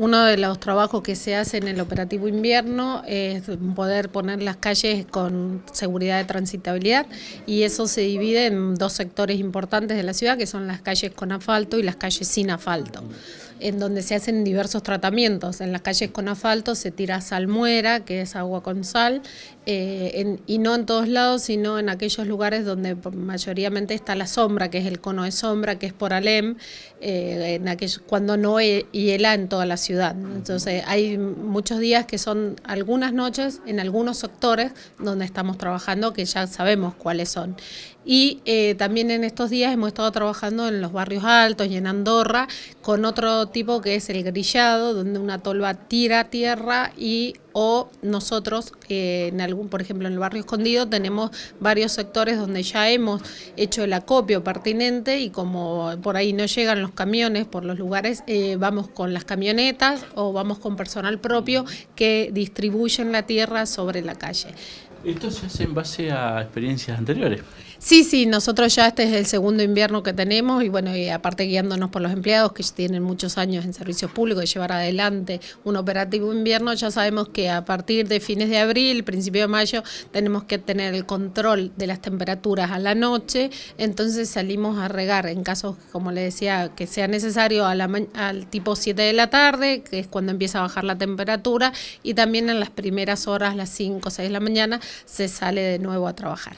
Uno de los trabajos que se hace en el operativo invierno es poder poner las calles con seguridad de transitabilidad y eso se divide en dos sectores importantes de la ciudad que son las calles con asfalto y las calles sin asfalto en donde se hacen diversos tratamientos. En las calles con asfalto se tira salmuera, que es agua con sal, eh, y no en todos lados, sino en aquellos lugares donde mayoritariamente está la sombra, que es el cono de sombra, que es por Alem, eh, en cuando no hiela en toda la ciudad. Entonces hay muchos días que son algunas noches en algunos sectores donde estamos trabajando, que ya sabemos cuáles son. Y eh, también en estos días hemos estado trabajando en los barrios altos y en Andorra con otro tipo que es el grillado, donde una tolva tira tierra y o nosotros eh, en algún, por ejemplo, en el barrio escondido tenemos varios sectores donde ya hemos hecho el acopio pertinente y como por ahí no llegan los camiones por los lugares, eh, vamos con las camionetas o vamos con personal propio que distribuyen la tierra sobre la calle. Esto se hace en base a experiencias anteriores. Sí, sí, nosotros ya este es el segundo invierno que tenemos y bueno, y aparte guiándonos por los empleados que tienen muchos años en servicio público y llevar adelante un operativo invierno, ya sabemos que a partir de fines de abril, principio de mayo, tenemos que tener el control de las temperaturas a la noche, entonces salimos a regar en casos, como le decía, que sea necesario a la al tipo 7 de la tarde, que es cuando empieza a bajar la temperatura, y también en las primeras horas, las 5 o 6 de la mañana, se sale de nuevo a trabajar.